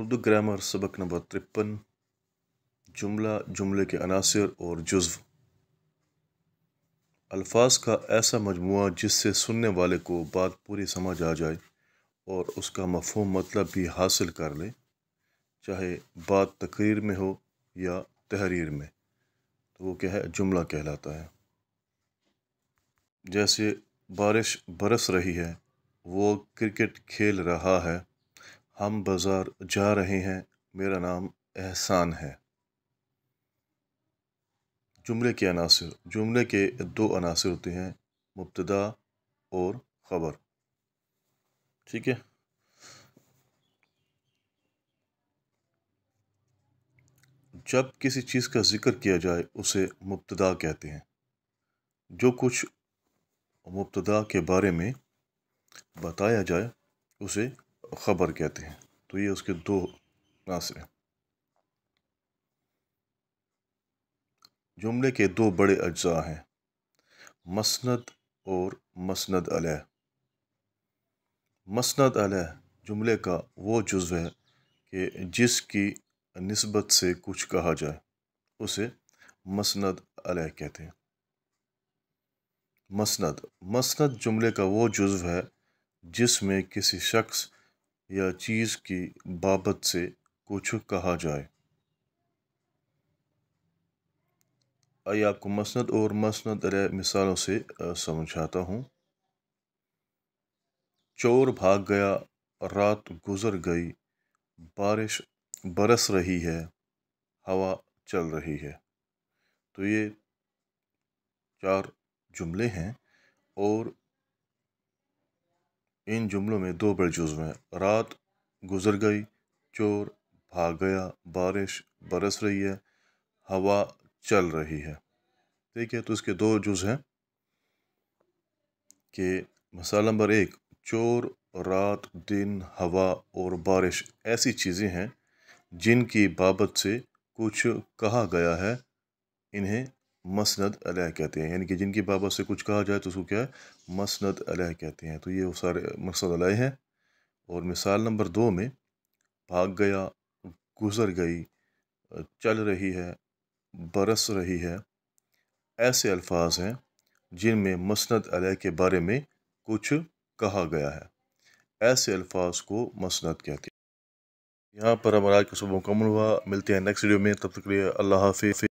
Urdu grammar सबक number तिरपन जुमला जुमले के अनासर और जज्व अल्फाज का ऐसा मजमू जिससे सुनने वाले को बात पूरी समझ आ जाए और उसका मफहम मतलब भी हासिल कर ले चाहे बात तकरीर में हो या तहरीर में तो वो क्या है जुमला कहलाता है जैसे बारिश बरस रही है वो क्रिकेट खेल रहा है हम बाज़ार जा रहे हैं मेरा नाम एहसान है जुमले के अनासर जुमले के दो अनासर होते हैं मुबतदा और ख़बर ठीक है जब किसी चीज़ का ज़िक्र किया जाए उसे मुबतदा कहते हैं जो कुछ मुबतदा के बारे में बताया जाए उसे ख़बर कहते हैं तो ये उसके दो नासिर हैं जुमले के दो बड़े अज्जा हैं मसनद और मसनद अलह मसनद अलह जुमले का वो जुज्व है कि जिसकी नस्बत से कुछ कहा जाए उसे मसनद अलह कहते हैं मसनद मसनद जुमले का वो जुज्व है जिसमें किसी शख्स या चीज़ की बाबत से कुछ कहा जाए आइए आपको मसंद और मसंद रे मिसालों से समझाता हूँ चोर भाग गया रात गुजर गई बारिश बरस रही है हवा चल रही है तो ये चार जुमले हैं और इन जुमलों में दो बड़े जुज्व हैं रात गुजर गई चोर भाग गया बारिश बरस रही है हवा चल रही है ठीक है तो इसके दो जुज हैं कि मसाला नंबर एक चोर रात दिन हवा और बारिश ऐसी चीज़ें हैं जिनकी बाबत से कुछ कहा गया है इन्हें मसनद अलह कहते हैं यानी कि जिनके बाबा से कुछ कहा जाए तो उसको क्या है मसनद अलह कहते हैं तो ये वो सारे मकसद अलह हैं और मिसाल नंबर दो में भाग गया गुज़र गई चल रही है बरस रही है ऐसे अल्फाज हैं जिनमें मसनद अलह के बारे में कुछ कहा गया है ऐसे अल्फाज को मसनद कहते हैं यहाँ पर हमारा आज सुबह मुकम्मल हुआ मिलते हैं नेक्स्ट वीडियो में तब तक के लिए अल्लाह हाफि